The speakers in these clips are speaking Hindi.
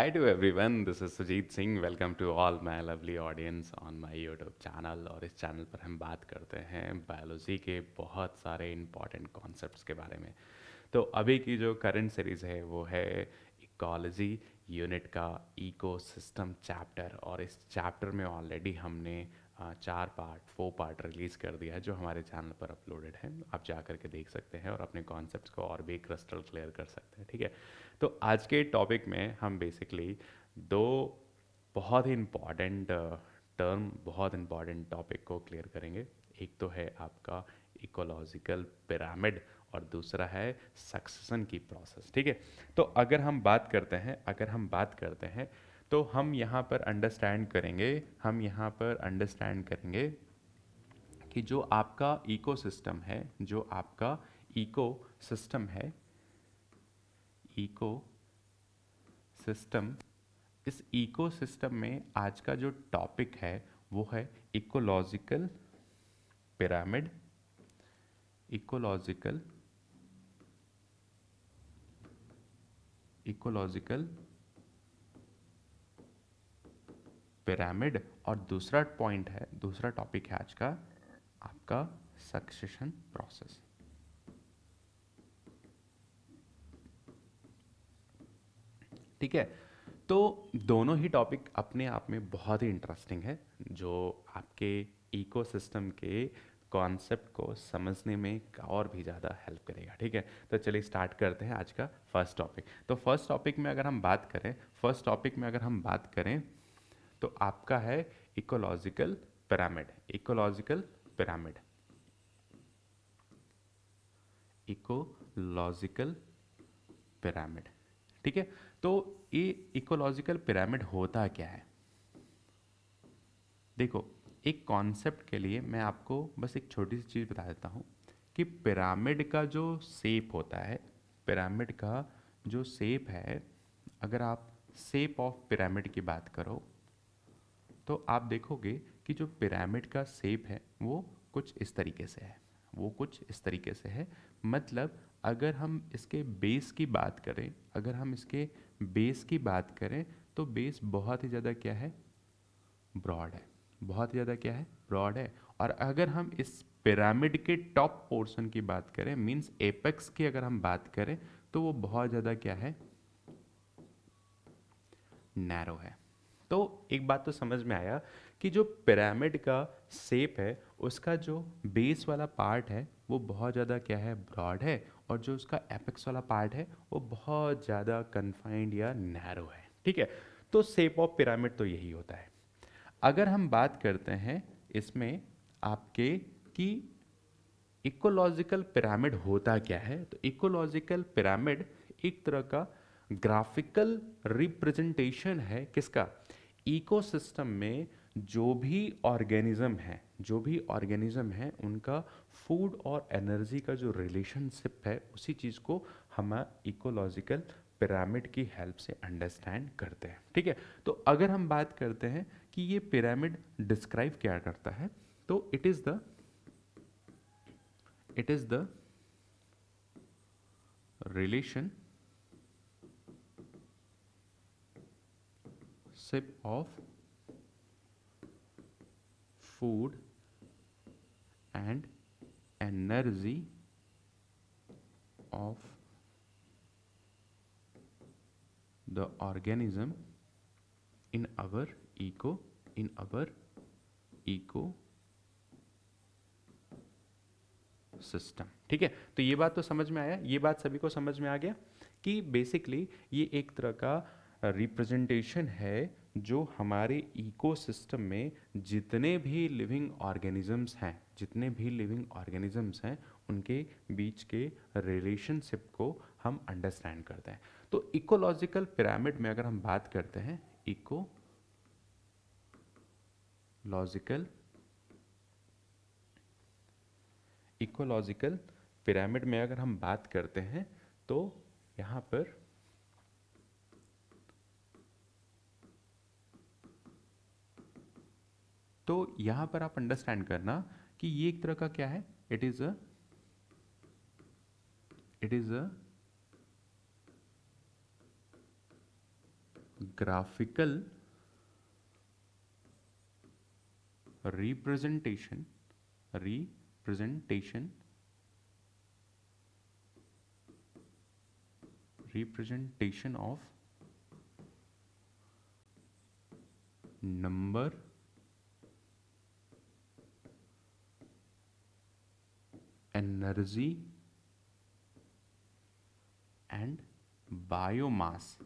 Hi to everyone, this is Sujit Singh. Welcome to all my lovely audience on my YouTube channel. और इस channel पर हम बात करते हैं biology के बहुत सारे important concepts के बारे में तो अभी की जो current series है वो है ecology unit का इकोसिस्टम चैप्टर और इस चैप्टर में ऑलरेडी हमने चार पार्ट फोर पार्ट रिलीज़ कर दिया है जो हमारे चैनल पर अपलोडेड है आप जा करके देख सकते हैं और अपने कॉन्सेप्ट्स को और भी क्रिस्टल क्लियर कर सकते हैं ठीक है तो आज के टॉपिक में हम बेसिकली दो बहुत ही इम्पॉर्टेंट टर्म बहुत इम्पॉर्टेंट टॉपिक को क्लियर करेंगे एक तो है आपका इकोलॉजिकल पिरामिड और दूसरा है सक्सेसन की प्रोसेस ठीक है तो अगर हम बात करते हैं अगर हम बात करते हैं तो हम यहाँ पर अंडरस्टैंड करेंगे हम यहाँ पर अंडरस्टैंड करेंगे कि जो आपका इकोसिस्टम है जो आपका इको सिस्टम है इको सिस्टम इस इको सिस्टम में आज का जो टॉपिक है वो है ecological pyramid ecological ecological pyramid और दूसरा पॉइंट है दूसरा टॉपिक है आज का आपका सक्सेशन प्रोसेस ठीक है तो दोनों ही टॉपिक अपने आप में बहुत ही इंटरेस्टिंग है जो आपके इकोसिस्टम के कॉन्सेप्ट को समझने में और भी ज़्यादा हेल्प करेगा ठीक है तो चलिए स्टार्ट करते हैं आज का फर्स्ट टॉपिक तो फर्स्ट टॉपिक में अगर हम बात करें फर्स्ट टॉपिक में अगर हम बात करें तो आपका है ecological pyramid ecological pyramid ecological pyramid ठीक है तो ये इकोलॉजिकल पिरामिड होता क्या है देखो एक कॉन्सेप्ट के लिए मैं आपको बस एक छोटी सी चीज़ बता देता हूं कि पिरामिड का जो सेप होता है पिरामिड का जो सेप है अगर आप सेप ऑफ पिरामिड की बात करो तो आप देखोगे कि जो पिरामिड का सेप है वो कुछ इस तरीके से है वो कुछ इस तरीके से है मतलब अगर हम इसके बेस की बात करें अगर हम इसके बेस की बात करें तो बेस बहुत ही ज़्यादा क्या है ब्रॉड है बहुत ही ज़्यादा क्या है ब्रॉड है और अगर हम इस पिरामिड के टॉप पोर्शन की बात करें मींस एपेक्स की अगर हम बात करें तो वो बहुत ज़्यादा क्या है नैरो है तो एक बात तो समझ में आया कि जो पिरामिड का सेप है उसका जो बेस वाला पार्ट है वो बहुत ज़्यादा क्या है ब्रॉड है और जो उसका एपेक्स वाला पार्ट है वो बहुत ज़्यादा कन्फाइंड या नैरो है ठीक है तो सेप ऑफ पिरामिड तो यही होता है अगर हम बात करते हैं इसमें आपके कि इकोलॉजिकल पिरामिड होता क्या है तो इकोलॉजिकल पिरामिड एक तरह का ग्राफिकल रिप्रेजेंटेशन है किसका इकोसिस्टम में जो भी ऑर्गेनिज्म है जो भी ऑर्गेनिज्म है उनका फूड और एनर्जी का जो रिलेशनशिप है उसी चीज़ को हम इकोलॉजिकल पिरामिड की हेल्प से अंडरस्टैंड करते हैं ठीक है तो अगर हम बात करते हैं कि ये पिरामिड डिस्क्राइब क्या करता है तो it is the it is the relation sip of food and energy of the organism in our eco in our eco system ठीक है तो ये बात तो समझ में आया ये बात सभी को समझ में आ गया कि बेसिकली ये एक तरह का रिप्रेजेंटेशन है जो हमारे इकोसिस्टम में जितने भी लिविंग ऑर्गेनिजम्स हैं जितने भी लिविंग ऑर्गेनिजम्स हैं उनके बीच के रिलेशनशिप को हम अंडरस्टैंड करते हैं तो इकोलॉजिकल पिरामिड में अगर हम बात करते हैं इको लॉजिकल इकोलॉजिकल पिरामिड में अगर हम बात करते हैं तो यहाँ पर तो यहां पर आप अंडरस्टैंड करना कि ये एक तरह का क्या है it is a it is a graphical representation representation representation of number energy and biomass.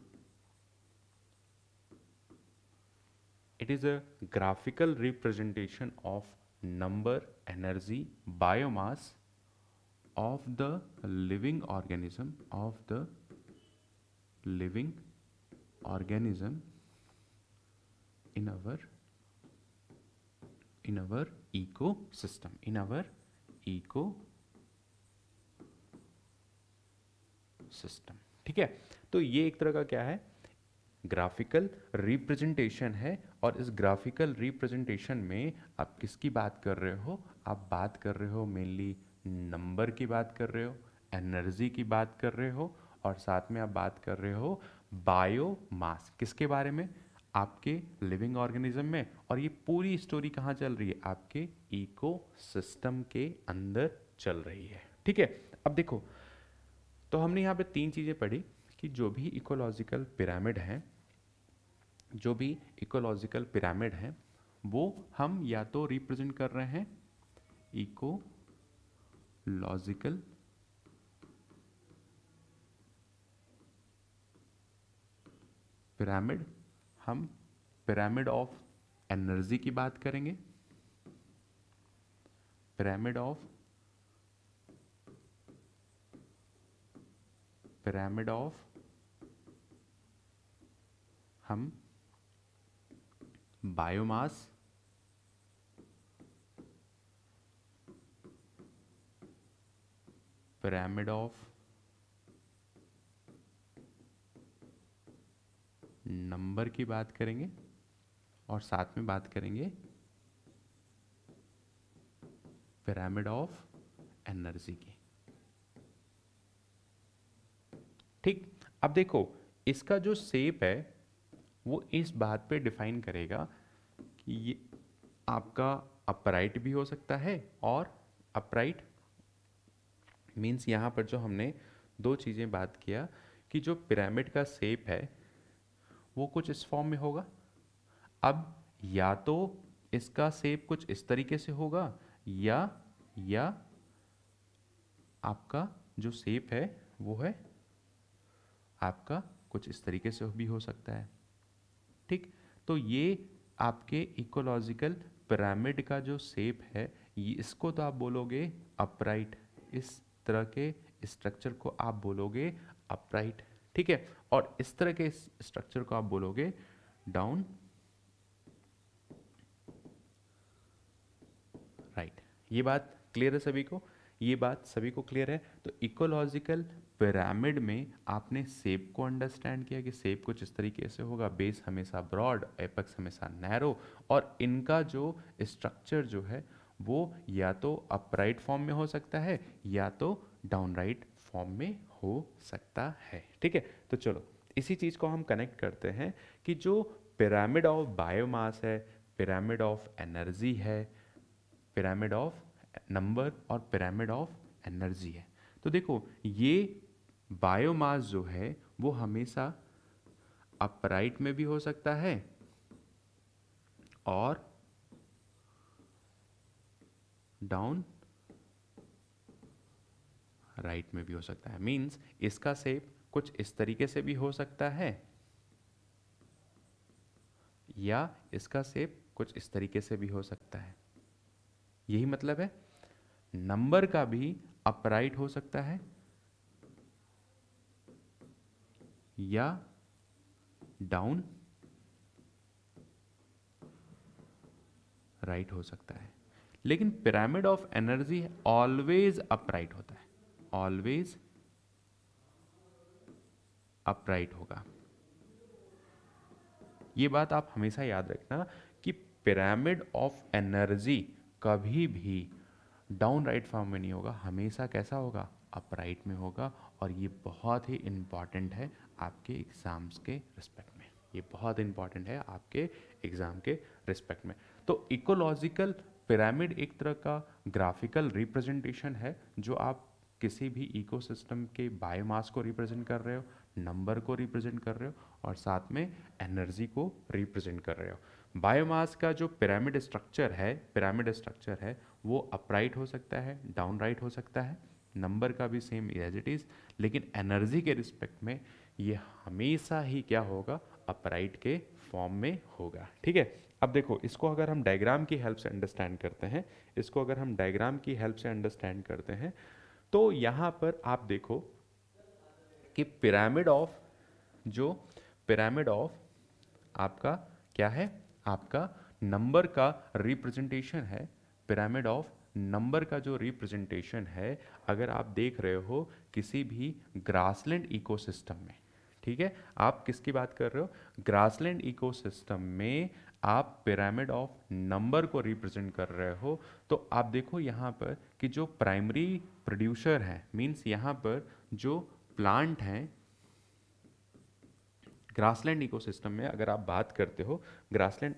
It is a graphical representation of number, energy, biomass of the living organism, of the living organism in our in our ecosystem, in our ecosystem. System ठीक है तो ये एक तरह का क्या है ग्राफिकल रिप्रेजेंटेशन है और इस ग्राफिकल रिप्रेजेंटेशन में आप किसकी बात कर रहे हो आप बात कर रहे हो मेनली नंबर की बात कर रहे हो एनर्जी की बात कर रहे हो और साथ में आप बात कर रहे हो बायो मास किसके बारे में आपके लिविंग ऑर्गेनिज्म में और ये पूरी स्टोरी कहाँ चल रही है आपके इको सिस्टम के अंदर चल रही है ठीक है अब देखो तो हमने यहाँ पे तीन चीज़ें पढ़ी कि जो भी इकोलॉजिकल पिरामिड हैं जो भी इकोलॉजिकल पिरामिड हैं वो हम या तो रिप्रेजेंट कर रहे हैं इको लॉजिकल पिरामिड हम पिरामिड ऑफ एनर्जी की बात करेंगे पिरामिड ऑफ पिरामिड ऑफ हम बायोमास पिरामिड ऑफ नंबर की बात करेंगे और साथ में बात करेंगे पिरामिड ऑफ एनर्जी की ठीक अब देखो इसका जो सेप है वो इस बात पे डिफाइन करेगा कि ये आपका अपराइट भी हो सकता है और अपराइट मींस यहाँ पर जो हमने दो चीज़ें बात किया कि जो पिरामिड का सेप है वो कुछ इस फॉर्म में होगा अब या तो इसका सेप कुछ इस तरीके से होगा या या आपका जो सेप है वो है आपका कुछ इस तरीके से भी हो सकता है ठीक तो ये आपके इकोलॉजिकल पिरामिड का जो सेप है इसको तो आप बोलोगे अपराइट इस तरह के स्ट्रक्चर को आप बोलोगे अपराइट ठीक है और इस तरह के स्ट्रक्चर को आप बोलोगे डाउन राइट ये बात क्लियर है सभी को ये बात सभी को क्लियर है तो इकोलॉजिकल पिरामिड में आपने सेप को अंडरस्टैंड किया कि सेप कुछ इस तरीके से होगा बेस हमेशा ब्रॉड एपेक्स हमेशा नैरो और इनका जो स्ट्रक्चर जो है वो या तो अपराइट फॉर्म में हो सकता है या तो डाउनराइट फॉर्म में हो सकता है ठीक है तो चलो इसी चीज़ को हम कनेक्ट करते हैं कि जो पिरामिड ऑफ बायोमास है पिरामिड ऑफ एनर्जी है पिरामिड ऑफ नंबर और पिरामिड ऑफ एनर्जी है तो देखो ये बायोमास जो है वो हमेशा अपराइट में भी हो सकता है और डाउन राइट में भी हो सकता है मींस इसका सेप कुछ इस तरीके से भी हो सकता है या इसका सेप कुछ इस तरीके से भी हो सकता है यही मतलब है नंबर का भी अपराइट हो सकता है या डाउन राइट हो सकता है लेकिन pyramid of energy always upright होता है ऑलवेज अपराइट होगा ये बात आप हमेशा याद रखना कि पिरामिड ऑफ एनर्जी कभी भी डाउन राइट फॉर्म में नहीं होगा हमेशा कैसा होगा अपराइट में होगा और ये बहुत ही इंपॉर्टेंट है आपके एग्ज़ाम्स के रिस्पेक्ट में ये बहुत इंपॉर्टेंट है आपके एग्ज़ाम के रिस्पेक्ट में तो इकोलॉजिकल पिरामिड एक तरह का ग्राफिकल रिप्रेजेंटेशन है जो आप किसी भी इकोसिस्टम के बायोमास को रिप्रेजेंट कर रहे हो नंबर को रिप्रेजेंट कर रहे हो और साथ में एनर्जी को रिप्रेजेंट कर रहे हो बायोमास का जो पिरामिड स्ट्रक्चर है पिरामिड स्ट्रक्चर है वो अपराइट हो सकता है डाउन राइट हो सकता है नंबर का भी सेम एज इट इज़ लेकिन एनर्जी के रिस्पेक्ट में ये हमेशा ही क्या होगा अपराइट के फॉर्म में होगा ठीक है अब देखो इसको अगर हम डायग्राम की हेल्प से अंडरस्टैंड करते हैं इसको अगर हम डायग्राम की हेल्प से अंडरस्टैंड करते हैं तो यहाँ पर आप देखो कि पिरामिड ऑफ जो पिरामिड ऑफ आपका क्या है आपका नंबर का रिप्रेजेंटेशन है पिरामिड ऑफ नंबर का जो रिप्रेजेंटेशन है अगर आप देख रहे हो किसी भी ग्रासलैंड इकोसिस्टम में ठीक है आप किसकी बात कर रहे हो ग्रासलैंड इकोसिस्टम में आप पिरामिड ऑफ नंबर को रिप्रेजेंट कर रहे हो तो आप देखो यहाँ पर कि जो प्राइमरी प्रोड्यूसर है मींस यहाँ पर जो प्लांट हैं ग्रासलैंड इकोसिस्टम में अगर आप बात करते हो ग्रासलैंड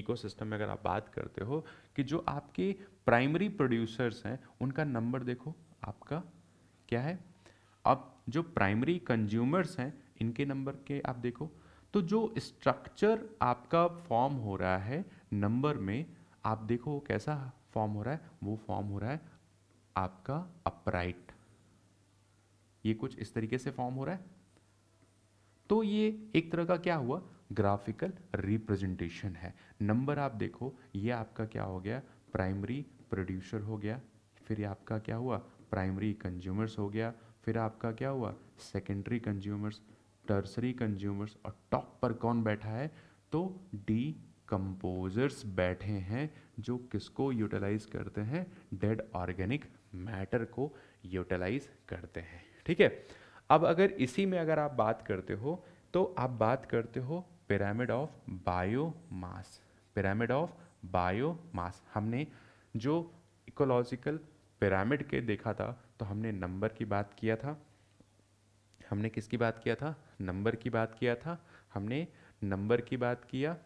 इकोसिस्टम में अगर आप बात करते हो कि जो आपके प्राइमरी प्रोड्यूसर्स हैं उनका नंबर देखो आपका क्या है अब जो प्राइमरी कंज्यूमर्स हैं इनके नंबर के आप देखो तो जो स्ट्रक्चर आपका फॉर्म हो रहा है नंबर में आप देखो कैसा फॉर्म हो रहा है वो फॉर्म हो रहा है आपका अपराइट ये कुछ इस तरीके से फॉर्म हो रहा है तो ये एक तरह का क्या हुआ ग्राफिकल रिप्रेजेंटेशन है नंबर आप देखो ये आपका क्या हो गया प्राइमरी प्रोड्यूसर हो गया फिर ये आपका क्या हुआ प्राइमरी कंज्यूमर्स हो गया फिर आपका क्या हुआ सेकेंडरी कंज्यूमर्स टर्सरी कंज्यूमर्स और टॉप पर कौन बैठा है तो डी कंपोजर्स बैठे हैं जो किसको यूटिलाइज करते हैं डेड ऑर्गेनिक मैटर को यूटिलाइज करते हैं ठीक है अब अगर इसी में अगर आप बात करते हो तो आप बात करते हो pyramid of biomass pyramid of biomass हमने जो इकोलॉजिकल पिरामिड के देखा था तो हमने नंबर की बात किया था हमने किसकी बात किया था नंबर की बात किया था हमने नंबर की बात किया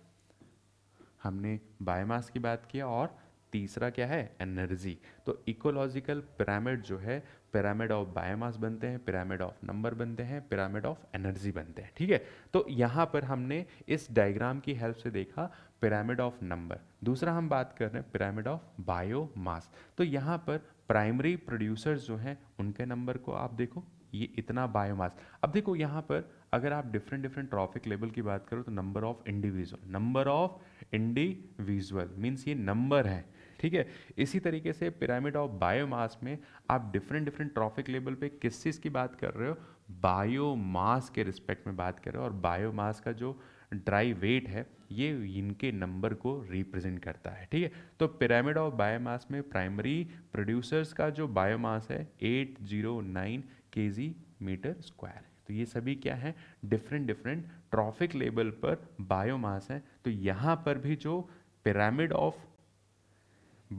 हमने बायोमास की बात किया और तीसरा क्या है एनर्जी तो इकोलॉजिकल पिरामिड जो है पिरामिड ऑफ बायोमास बनते हैं पिरामिड ऑफ नंबर बनते हैं पिरामिड ऑफ एनर्जी बनते हैं ठीक है तो यहाँ पर हमने इस डायग्राम की हेल्प से देखा पिरामिड ऑफ नंबर दूसरा हम बात कर रहे हैं पिरामिड ऑफ बायोमास तो यहाँ पर प्राइमरी प्रोड्यूसर्स जो हैं उनके नंबर को आप देखो ये इतना बायोमास अब देखो यहाँ पर अगर आप डिफरेंट डिफरेंट ट्रॉफिक लेवल की बात करो तो number of individual number of individual means ये नंबर है ठीक है इसी तरीके से पिरामिड ऑफ बायोमास में आप डिफरेंट डिफरेंट ट्रॉफिक लेवल पे किस चीज़ की बात कर रहे हो बायोमास के रिस्पेक्ट में बात कर रहे हो और बायोमास का जो ड्राई वेट है ये इनके नंबर को रिप्रेजेंट करता है ठीक है तो पिरामिड ऑफ बायोमास में प्राइमरी प्रोड्यूसर्स का जो बायोमास है एट जीरो नाइन के जी मीटर स्क्वायर तो ये सभी क्या है डिफरेंट डिफरेंट ट्रॉफिक लेवल पर बायोमास है तो यहाँ पर भी जो पिरामिड ऑफ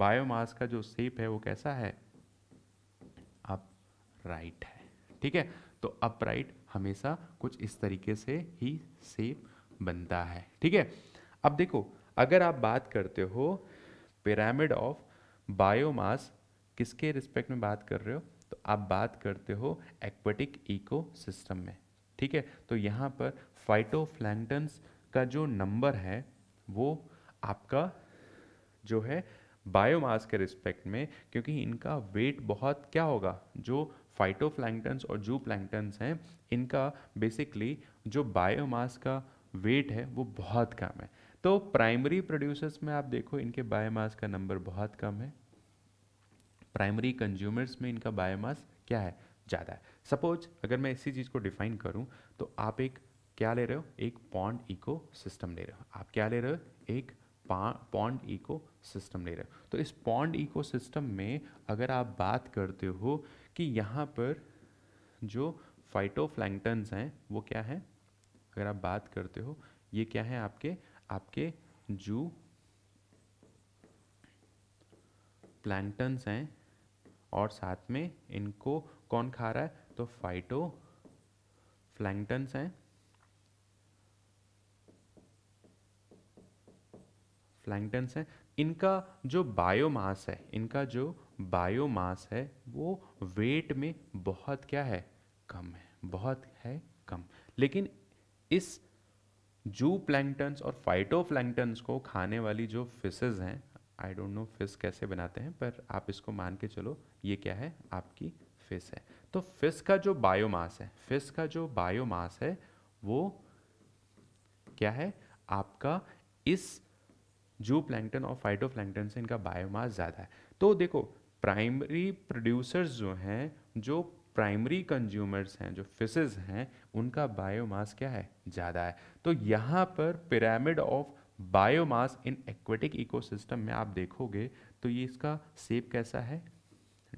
बायोमास का जो सेप है वो कैसा है अप राइट है ठीक है तो अप राइट हमेशा कुछ इस तरीके से ही सेप बनता है ठीक है अब देखो अगर आप बात करते हो पिरामिड ऑफ बायोमास किसके रिस्पेक्ट में बात कर रहे हो आप बात करते हो एक्वेटिक इकोसिस्टम में ठीक है तो यहाँ पर फाइटोफ्लैंगटन्स का जो नंबर है वो आपका जो है बायोमास के रिस्पेक्ट में क्योंकि इनका वेट बहुत क्या होगा जो फाइटोफ्लैंगटन्स और जू प्लैंगटन्स हैं इनका बेसिकली जो बायोमास का वेट है वो बहुत कम है तो प्राइमरी प्रोड्यूसर्स में आप देखो इनके बायोमास का नंबर बहुत कम है प्राइमरी कंज्यूमर्स में इनका बायोमास क्या है ज़्यादा है सपोज अगर मैं इसी चीज़ को डिफाइन करूँ तो आप एक क्या ले रहे हो एक पॉन्ड इको सिस्टम ले रहे हो आप क्या ले रहे हो एक पॉन्ड इको सिस्टम ले रहे हो तो इस पॉन्ड इको सिस्टम में अगर आप बात करते हो कि यहाँ पर जो फाइटोफ्लैंगटन्स हैं वो क्या हैं अगर आप बात करते हो ये क्या है आपके आपके जू प्लैंगटन्स हैं और साथ में इनको कौन खा रहा है तो फाइटो फ्लैंगटन्स हैं फ्लैंगटन्स हैं इनका जो बायोमास है इनका जो बायोमास है वो वेट में बहुत क्या है कम है बहुत है कम लेकिन इस जू प्लैंगटन्स और फाइटो को खाने वाली जो फिशेज हैं आई डोंट नो फिस कैसे बनाते हैं पर आप इसको मान के चलो ये क्या है आपकी फिस है तो फिस का जो बायोमास है फिस का जो बायोमास है वो क्या है आपका इस जू प्लैंकटन और फाइटो प्लैंकटन से इनका बायोमास ज़्यादा है तो देखो प्राइमरी प्रोड्यूसर्स जो हैं जो प्राइमरी कंज्यूमर्स हैं जो फिशेज हैं उनका बायोमास क्या है ज़्यादा है तो यहाँ पर pyramid of biomass in aquatic ecosystem में आप देखोगे तो ये इसका सेप कैसा है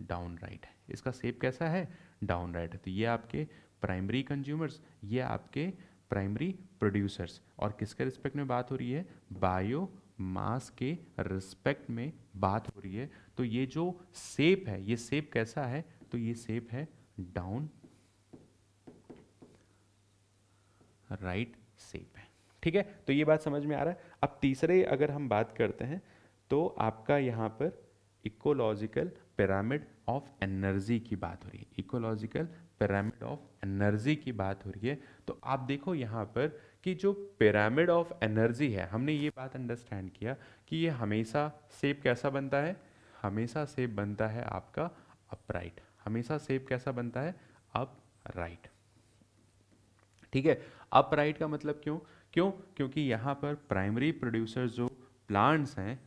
डाउन राइट है इसका सेप कैसा है डाउन राइट है तो ये आपके प्राइमरी कंज्यूमर्स ये आपके प्राइमरी प्रोड्यूसर्स और किसके रिस्पेक्ट में बात हो रही है बायो मास के रिस्पेक्ट में बात हो रही है तो ये जो सेप है ये सेप कैसा है तो ये सेप है डाउन राइट सेप है ठीक है तो ये बात समझ में आ रहा है अब तीसरे अगर हम बात करते हैं तो आपका यहाँ पर इकोलॉजिकल पिरामिड ऑफ एनर्जी की बात हो रही है इकोलॉजिकल पिरामिड ऑफ एनर्जी की बात हो रही है तो आप देखो यहाँ पर कि जो पिरामिड ऑफ एनर्जी है हमने ये बात अंडरस्टैंड किया कि ये हमेशा सेप कैसा बनता है हमेशा सेप बनता है आपका अपराइट हमेशा सेप कैसा बनता है अप राइट ठीक है अपराइट का मतलब क्यों क्यों क्योंकि यहाँ पर प्राइमरी प्रोड्यूसर जो प्लांट्स हैं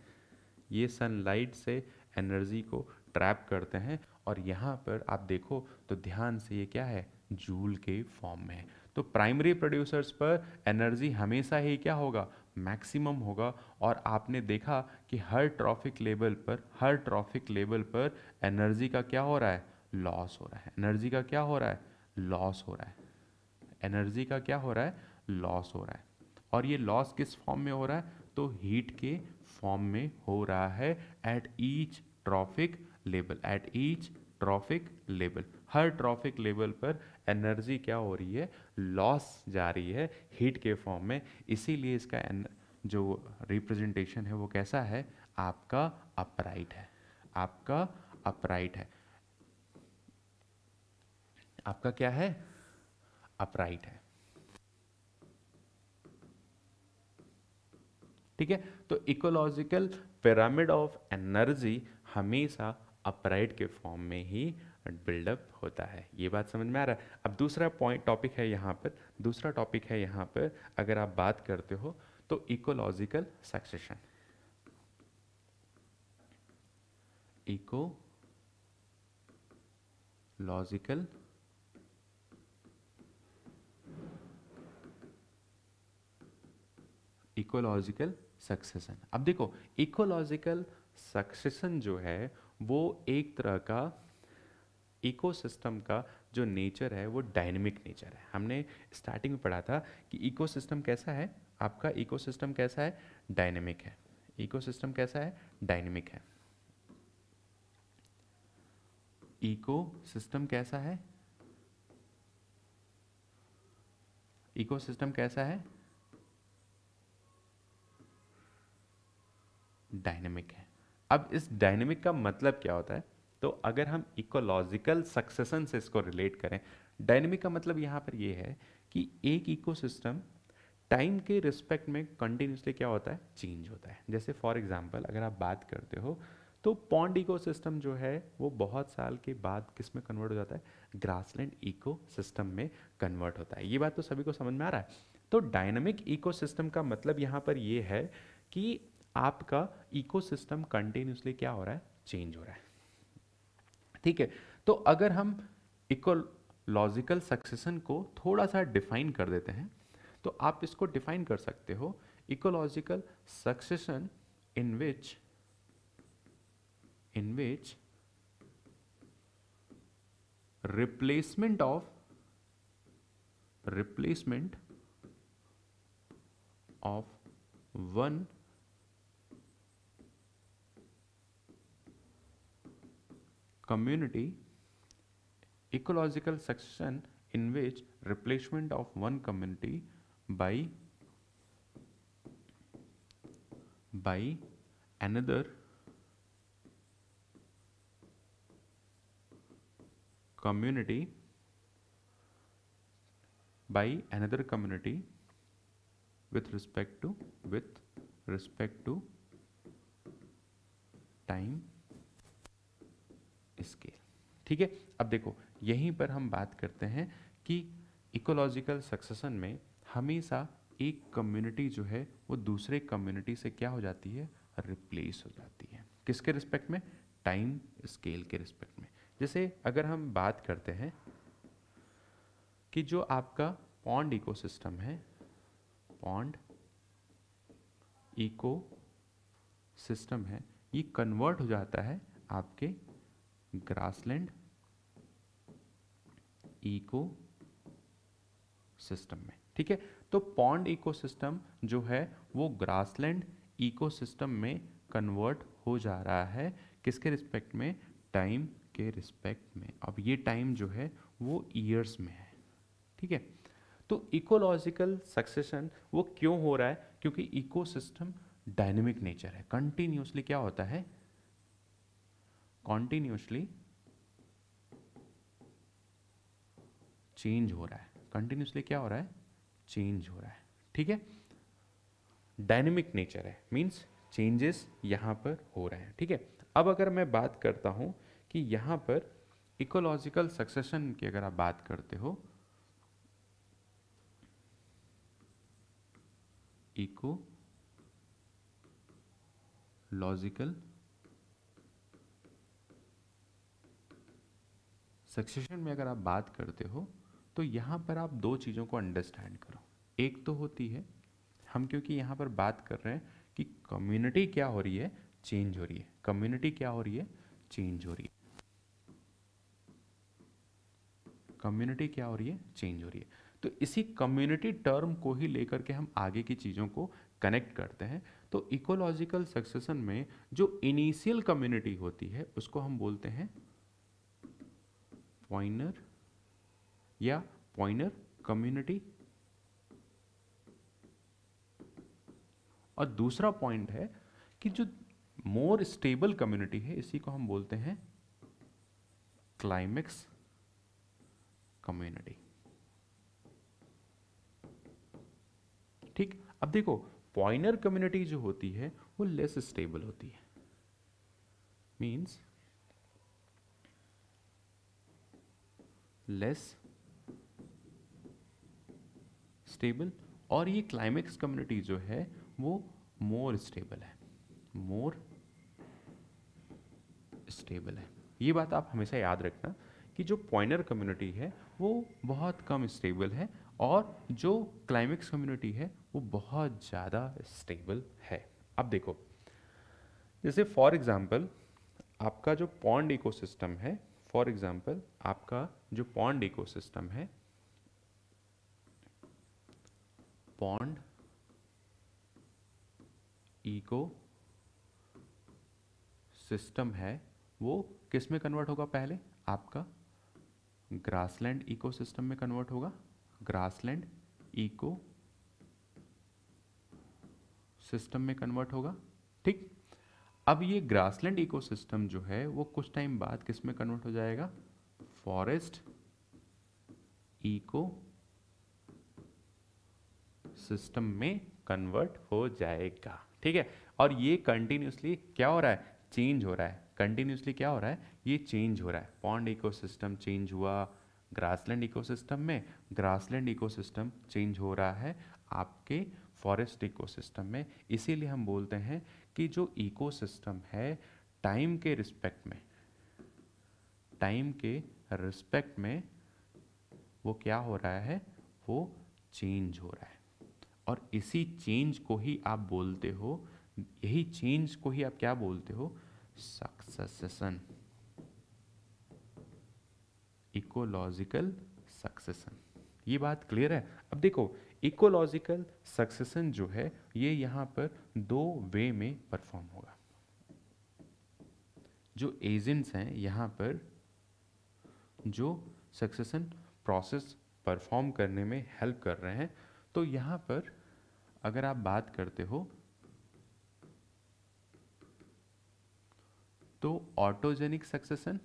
ये सनलाइट से एनर्जी को ट्रैप करते हैं और यहाँ पर आप देखो तो ध्यान से ये क्या है जूल के फॉर्म में है तो प्राइमरी प्रोड्यूसर्स पर एनर्जी हमेशा ही क्या होगा मैक्सिमम होगा और आपने देखा कि हर ट्रॉफिक लेवल पर हर ट्रॉफिक लेवल पर एनर्जी का क्या हो रहा है लॉस हो रहा है एनर्जी का क्या हो रहा है लॉस हो रहा है एनर्जी का क्या हो रहा है लॉस हो रहा है और ये लॉस किस फॉर्म में हो रहा है तो हीट के फॉर्म में हो रहा है at each trophic level at each trophic level हर ट्रॉफिक लेवल पर एनर्जी क्या हो रही है लॉस जा रही है हीट के फॉर्म में इसीलिए इसका जो रिप्रेजेंटेशन है वो कैसा है आपका अपराइट है आपका अपराइट है आपका क्या है अपराइट है ठीक है तो इकोलॉजिकल पिरामिड ऑफ एनर्जी हमेशा अपराइट के फॉर्म में ही बिल्डअप होता है ये बात समझ में आ रहा है अब दूसरा पॉइंट टॉपिक है यहाँ पर दूसरा टॉपिक है यहाँ पर अगर आप बात करते हो तो ecological succession ecological ecological succession अब देखो इकोलॉजिकल सक्सेशन जो है वो एक तरह का इकोसिस्टम का जो नेचर है वो डायनेमिक नेचर है हमने स्टार्टिंग में पढ़ा था कि इकोसिस्टम कैसा है आपका इकोसिस्टम कैसा है डायनेमिक है इकोसिस्टम कैसा है डायनेमिक है इकोसिस्टम कैसा है इकोसिस्टम कैसा है डायनेमिक है अब इस डायनेमिक का मतलब क्या होता है तो अगर हम इकोलॉजिकल सक्सेसन से इसको रिलेट करें डायनेमिक का मतलब यहाँ पर ये है कि एक इकोसिस्टम टाइम के रिस्पेक्ट में कंटिन्यूसली क्या होता है चेंज होता है जैसे फॉर एग्जांपल अगर आप बात करते हो तो पॉन्ड इकोसिस्टम जो है वो बहुत साल के बाद किस में कन्वर्ट हो जाता है ग्रासलैंड इकोसिस्टम में कन्वर्ट होता है ये बात तो सभी को समझ में आ रहा है तो डायनेमिक इकोसिस्टम का मतलब यहाँ पर ये है कि आपका इकोसिस्टम कंटिन्यूसली क्या हो रहा है चेंज हो रहा है ठीक है तो अगर हम इकोलॉजिकल सक्सेशन को थोड़ा सा डिफाइन कर देते हैं तो आप इसको डिफाइन कर सकते हो ecological succession in which in which replacement of replacement of one community ecological succession in which replacement of one community by by another community by another community with respect to with respect to time scale ठीक है अब देखो यहीं पर हम बात करते हैं कि इकोलॉजिकल सक्सेसन में हमेशा एक कम्युनिटी जो है वो दूसरे कम्युनिटी से क्या हो जाती है रिप्लेस हो जाती है किसके रिस्पेक्ट में टाइम स्केल के रिस्पेक्ट में जैसे अगर हम बात करते हैं कि जो आपका पॉन्ड इकोसिस्टम है पॉन्ड इको सिस्टम है ये कन्वर्ट हो जाता है आपके ग्रासलैंड इको सिस्टम में ठीक है तो पॉन्ड इकोसिस्टम जो है वो ग्रासलैंड इकोसिस्टम में कन्वर्ट हो जा रहा है किसके रिस्पेक्ट में टाइम के रिस्पेक्ट में अब ये टाइम जो है वो ईयर्स में है ठीक है तो इकोलॉजिकल सक्सेशन वो क्यों हो रहा है क्योंकि इकोसिस्टम डायनेमिक नेचर है कंटिन्यूसली क्या होता है कॉन्टिन्यूसली चेंज हो रहा है कंटिन्यूसली क्या हो रहा है चेंज हो रहा है ठीक है डायनेमिक नेचर है मीन्स चेंजेस यहां पर हो रहे हैं ठीक है अब अगर मैं बात करता हूं कि यहां पर इकोलॉजिकल सक्सेशन की अगर आप बात करते हो इको लॉजिकल सक्सेशन में अगर आप बात करते हो तो यहाँ पर आप दो चीज़ों को अंडरस्टैंड करो एक तो होती है हम क्योंकि यहाँ पर बात कर रहे हैं कि कम्युनिटी क्या हो रही है चेंज हो रही है कम्युनिटी क्या हो रही है चेंज हो रही है कम्युनिटी क्या हो रही है चेंज हो रही है तो इसी कम्युनिटी टर्म को ही लेकर के हम आगे की चीज़ों को कनेक्ट करते हैं तो इकोलॉजिकल सक्सेशन में जो इनिशियल कम्युनिटी होती है उसको हम बोलते हैं पॉइनर या पॉइनर कम्युनिटी और दूसरा पॉइंट है कि जो मोर स्टेबल कम्युनिटी है इसी को हम बोलते हैं क्लाइमेक्स कम्युनिटी ठीक अब देखो पॉइनर कम्युनिटी जो होती है वो लेस स्टेबल होती है मींस लेस स्टेबल और ये क्लाइमेक्स कम्युनिटी जो है वो मोर स्टेबल है मोर स्टेबल है ये बात आप हमेशा याद रखना कि जो पॉइनर कम्युनिटी है वो बहुत कम स्टेबल है और जो क्लाइमेक्स कम्युनिटी है वो बहुत ज़्यादा स्टेबल है अब देखो जैसे फॉर एग्ज़ाम्पल आपका जो पॉन्ड इकोसिस्टम है फॉर एग्जाम्पल आपका जो पॉन्ड इकोसिस्टम है पॉन्ड इको सिस्टम है वो किस में कन्वर्ट होगा पहले आपका ग्रासलैंड इकोसिस्टम में कन्वर्ट होगा ग्रासलैंड इको सिस्टम में कन्वर्ट होगा ठीक अब ये ग्रासलैंड इकोसिस्टम जो है वो कुछ टाइम बाद किस में कन्वर्ट हो जाएगा फॉरेस्ट इको सिस्टम में कन्वर्ट हो जाएगा ठीक है और ये कंटिन्यूसली क्या हो रहा है चेंज हो रहा है कंटिन्यूसली क्या हो रहा है ये चेंज हो रहा है पॉन्ड इकोसिस्टम चेंज हुआ ग्रासलैंड इकोसिस्टम में ग्रासलैंड इकोसिस्टम चेंज हो रहा है आपके फॉरेस्ट इकोसिस्टम में इसीलिए हम बोलते हैं कि जो इकोसिस्टम है टाइम के रिस्पेक्ट में टाइम के रिस्पेक्ट में वो क्या हो रहा है वो चेंज हो रहा है और इसी चेंज को ही आप बोलते हो यही चेंज को ही आप क्या बोलते हो सक्सेसन इकोलॉजिकल सक्सेसन ये बात क्लियर है अब देखो इकोलॉजिकल सक्सेसन जो है ये यहाँ पर दो वे में परफॉर्म होगा जो एजेंट्स हैं यहाँ पर जो सक्सेसन प्रोसेस परफॉर्म करने में हेल्प कर रहे हैं तो यहाँ पर अगर आप बात करते हो तो ऑटोजेनिक सक्सेसन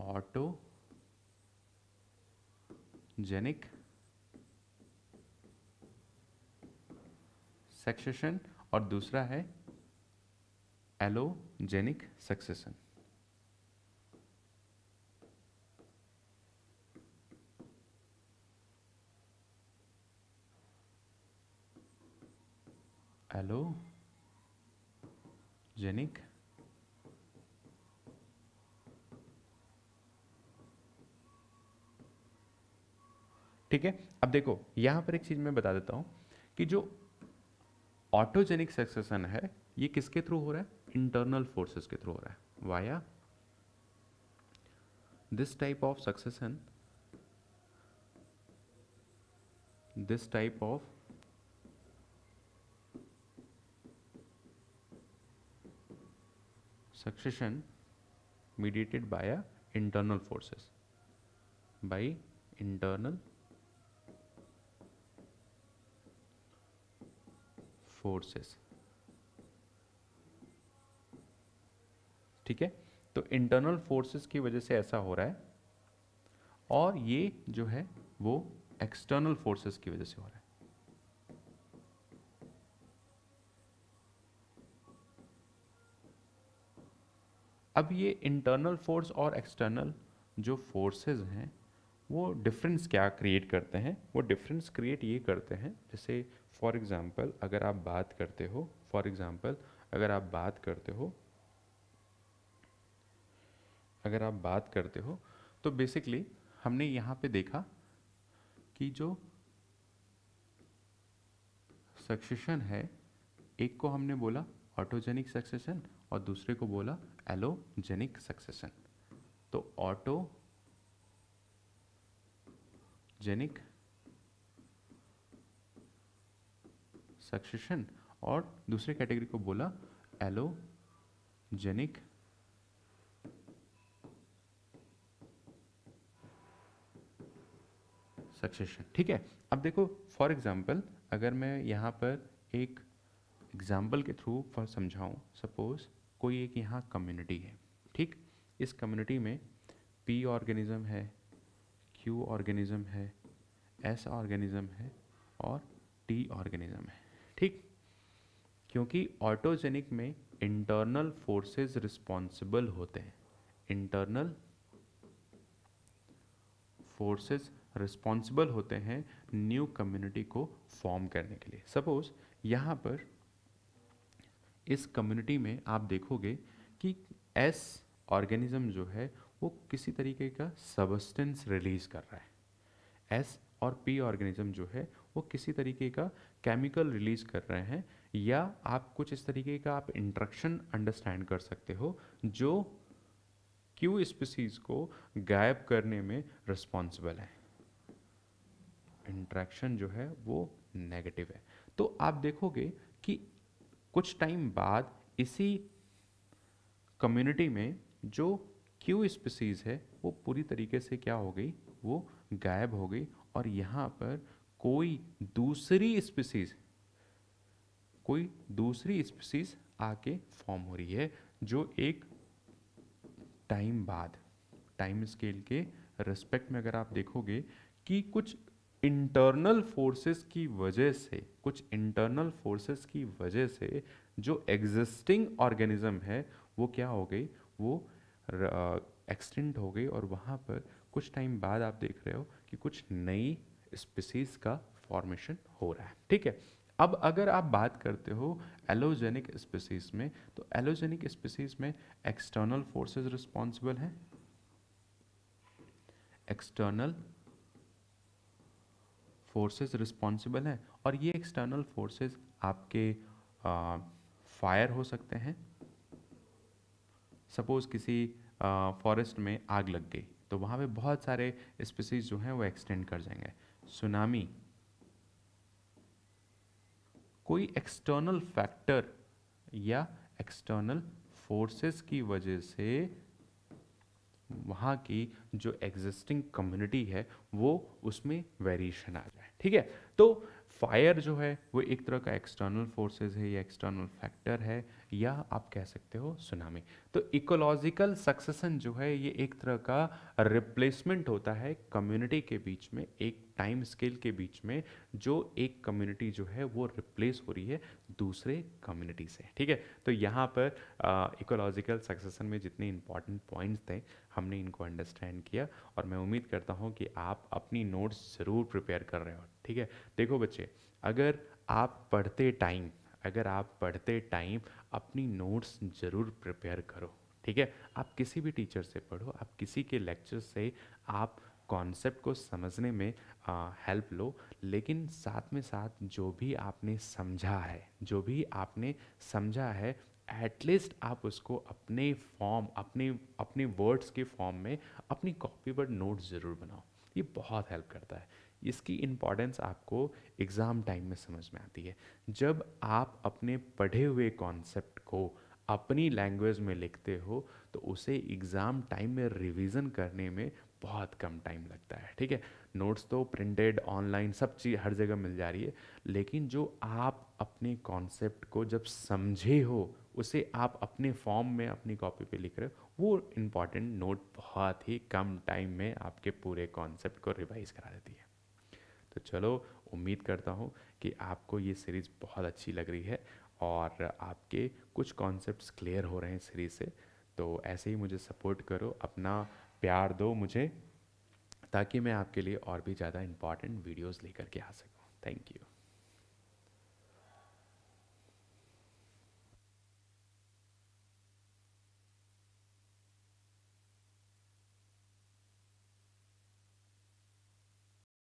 ऑटोजेनिक सक्सेशन और दूसरा है एलोजेनिक सक्सेशन जेनिक ठीक है अब देखो यहां पर एक चीज मैं बता देता हूं कि जो ऑटोजेनिक सक्सेशन है ये किसके थ्रू हो रहा है इंटरनल फोर्सेस के थ्रू हो रहा है via this type of succession this type of succession mediated by internal forces forces internal forces ठीक है तो इंटरनल फोर्सेस की वजह से ऐसा हो रहा है और ये जो है वो एक्सटर्नल फोर्सेस की वजह से हो रहा है अब ये इंटरनल फोर्स और एक्सटर्नल जो फोर्सेस हैं वो डिफरेंस क्या क्रिएट करते हैं वो डिफरेंस क्रिएट ये करते हैं जैसे फॉर एग्ज़ाम्पल अगर आप बात करते हो फॉर एग्ज़ाम्पल अगर आप बात करते हो अगर आप बात करते हो तो बेसिकली हमने यहाँ पे देखा कि जो सक्सेशन है एक को हमने बोला ऑटोजेनिक सक्सेशन और दूसरे को बोला एलोजेनिक सक्सेशन तो ऑटो जेनिक सक्सेशन और दूसरे कैटेगरी को बोला एलो जेनिक सक्सेशन ठीक है अब देखो फॉर एग्जाम्पल अगर मैं यहाँ पर एक एग्जाम्पल के थ्रू फॉर समझाऊँ सपोज कोई एक यहाँ कम्युनिटी है ठीक इस कम्युनिटी में पी ऑर्गेनिज्म है क्यू ऑर्गेनिज्म है एस ऑर्गेनिज़म है और टी ऑर्गेनिज्म है ठीक क्योंकि ऑटोजेनिक में इंटरनल फोर्सेस रिस्पॉन्सिबल होते हैं इंटरनल फोर्सेस रिस्पॉन्सिबल होते हैं न्यू कम्युनिटी को फॉर्म करने के लिए सपोज यहाँ पर इस कम्युनिटी में आप देखोगे कि एस ऑर्गेनिज्म जो है वो किसी तरीके का सबस्टेंस रिलीज़ कर रहा है एस और पी ऑर्गेनिज्म जो है वो किसी तरीके का केमिकल रिलीज़ कर रहे हैं या आप कुछ इस तरीके का आप इंट्रक्शन अंडरस्टैंड कर सकते हो जो क्यू स्पीसीज को गायब करने में रिस्पॉन्सिबल है इंट्रैक्शन जो है वो नेगेटिव है तो आप देखोगे कि कुछ टाइम बाद इसी कम्युनिटी में जो क्यू स्पीसीज़ है वो पूरी तरीके से क्या हो गई वो गायब हो गई और यहाँ पर कोई दूसरी स्पीसीज़ कोई दूसरी स्पीसीज़ आके फॉर्म हो रही है जो एक टाइम बाद टाइम स्केल के रिस्पेक्ट में अगर आप देखोगे कि कुछ इंटरनल फोर्सेस की वजह से कुछ इंटरनल फोर्सेस की वजह से जो एग्जिस्टिंग ऑर्गेनिज्म है वो क्या हो गई वो एक्सटेंड हो गई और वहाँ पर कुछ टाइम बाद आप देख रहे हो कि कुछ नई स्पीसीज का फॉर्मेशन हो रहा है ठीक है अब अगर आप बात करते हो एलोजेनिक स्पीसीज में तो एलोजेनिक स्पीसीज में एक्सटर्नल फोर्सेस रिस्पॉन्सिबल हैं एक्सटर्नल फोर्सेस रिस्पॉन्सिबल हैं और ये एक्सटर्नल फोर्सेस आपके फायर हो सकते हैं सपोज़ किसी फॉरेस्ट में आग लग गई तो वहाँ पे बहुत सारे स्पीसीज जो हैं वो एक्सटेंड कर जाएंगे सुनामी कोई एक्सटर्नल फैक्टर या एक्सटर्नल फोर्सेस की वजह से वहाँ की जो एग्जिस्टिंग कम्युनिटी है वो उसमें वेरिएशन आ जाए ठीक है तो फायर जो है वो एक तरह का एक्सटर्नल फोर्सेस है या एक्सटर्नल फैक्टर है या आप कह सकते हो सुनामी तो इकोलॉजिकल सक्सेसन जो है ये एक तरह का रिप्लेसमेंट होता है कम्युनिटी के बीच में एक टाइम स्केल के बीच में जो एक कम्युनिटी जो है वो रिप्लेस हो रही है दूसरे कम्युनिटी से ठीक है तो यहाँ पर इकोलॉजिकल सक्सेसन में जितने इंपॉर्टेंट पॉइंट्स थे हमने इनको अंडरस्टैंड किया और मैं उम्मीद करता हूँ कि आप अपनी नोट्स ज़रूर प्रिपेयर कर रहे हो ठीक है देखो बच्चे अगर आप पढ़ते टाइम अगर आप पढ़ते टाइम अपनी नोट्स ज़रूर प्रिपेयर करो ठीक है आप किसी भी टीचर से पढ़ो आप किसी के लेक्चर से आप कॉन्सेप्ट को समझने में हेल्प लो लेकिन साथ में साथ जो भी आपने समझा है जो भी आपने समझा है एटलीस्ट आप उसको अपने फॉर्म अपने अपने वर्ड्स के फॉर्म में अपनी कॉपी पर नोट ज़रूर बनाओ ये बहुत हेल्प करता है इसकी इम्पॉर्टेंस आपको एग्ज़ाम टाइम में समझ में आती है जब आप अपने पढ़े हुए कॉन्सेप्ट को अपनी लैंग्वेज में लिखते हो तो उसे एग्ज़ाम टाइम में रिवीजन करने में बहुत कम टाइम लगता है ठीक है नोट्स तो प्रिंटेड ऑनलाइन सब चीज़ हर जगह मिल जा रही है लेकिन जो आप अपने कॉन्सेप्ट को जब समझे हो उसे आप अपने फॉर्म में अपनी कॉपी पे लिख रहे हो वो इम्पॉर्टेंट नोट बहुत ही कम टाइम में आपके पूरे कॉन्सेप्ट को रिवाइज करा देती है तो चलो उम्मीद करता हूँ कि आपको ये सीरीज़ बहुत अच्छी लग रही है और आपके कुछ कॉन्सेप्ट्स क्लियर हो रहे हैं सीरीज़ से तो ऐसे ही मुझे सपोर्ट करो अपना प्यार दो मुझे ताकि मैं आपके लिए और भी ज़्यादा इम्पॉर्टेंट वीडियोज़ लेकर के आ सकूँ थैंक यू